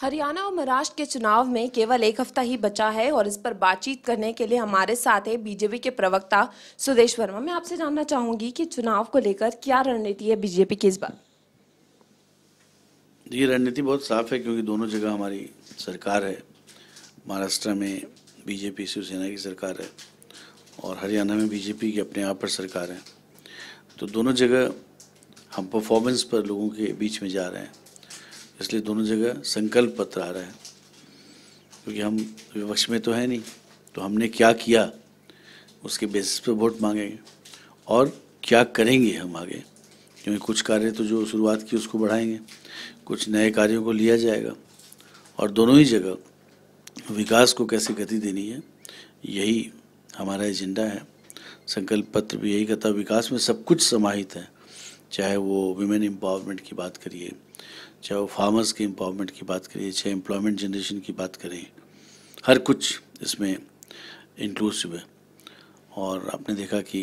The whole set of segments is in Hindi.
हरियाणा और महाराष्ट्र के चुनाव में केवल एक हफ्ता ही बचा है और इस पर बातचीत करने के लिए हमारे साथ है बीजेपी के प्रवक्ता सुदेश वर्मा मैं आपसे जानना चाहूंगी कि चुनाव को लेकर क्या रणनीति है बीजेपी की इस बार जी रणनीति बहुत साफ है क्योंकि दोनों जगह हमारी सरकार है महाराष्ट्र में बीजेपी शिवसेना की सरकार है और हरियाणा में बीजेपी की अपने आप पर सरकार है तो दोनों जगह हम परफॉर्मेंस पर लोगों के बीच में जा रहे हैं इसलिए दोनों जगह संकल्प पत्र आ रहा है क्योंकि हम विपक्ष में तो है नहीं तो हमने क्या किया उसके बेसिस पर वोट मांगेंगे और क्या करेंगे हम आगे क्योंकि कुछ कार्य तो जो शुरुआत की उसको बढ़ाएंगे कुछ नए कार्यों को लिया जाएगा और दोनों ही जगह विकास को कैसे गति देनी है यही हमारा एजेंडा है संकल्प पत्र भी यही कहता विकास में सब कुछ समाहित है चाहे वो वुमेन एम्पावरमेंट की बात करिए चाहे वो फार्मर्स के एम्पावरमेंट की बात करें चाहे एम्प्लॉयमेंट जनरेशन की बात करें हर कुछ इसमें इंक्लूसिव है और आपने देखा कि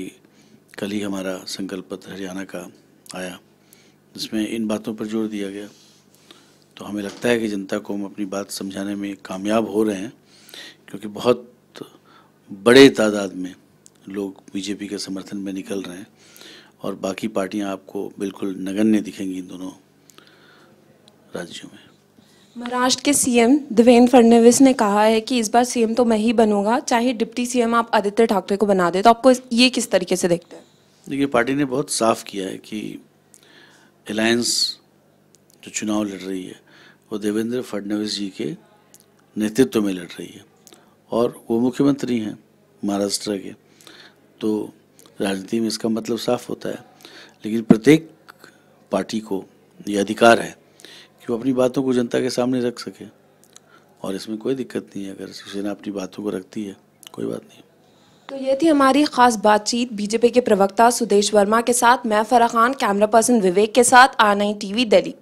कल ही हमारा संकल्प पत्र हरियाणा का आया जिसमें इन बातों पर जोर दिया गया तो हमें लगता है कि जनता को हम अपनी बात समझाने में कामयाब हो रहे हैं क्योंकि बहुत बड़े तादाद में लोग बीजेपी के समर्थन में निकल रहे हैं और बाकी पार्टियां आपको बिल्कुल नगण्य दिखेंगी इन दोनों राज्यों में महाराष्ट्र के सीएम देवेंद्र फडणवीस ने कहा है कि इस बार सीएम तो मैं ही बनूंगा चाहे डिप्टी सीएम आप आदित्य ठाकरे को बना दे तो आपको ये किस तरीके से देखते हैं देखिए पार्टी ने बहुत साफ किया है कि अलायंस जो चुनाव लड़ रही है वो देवेंद्र फडणवीस जी के नेतृत्व में लड़ रही है और वो मुख्यमंत्री हैं महाराष्ट्र के तो राजनीति में इसका मतलब साफ होता है लेकिन प्रत्येक पार्टी को ये अधिकार है कि वो अपनी बातों को जनता के सामने रख सके और इसमें कोई दिक्कत नहीं है अगर शिवसेना अपनी बातों को रखती है कोई बात नहीं तो ये थी हमारी खास बातचीत बीजेपी के प्रवक्ता सुदेश वर्मा के साथ मैं फराह खान कैमरा पर्सन विवेक के साथ आर नई टीवी दिल्ली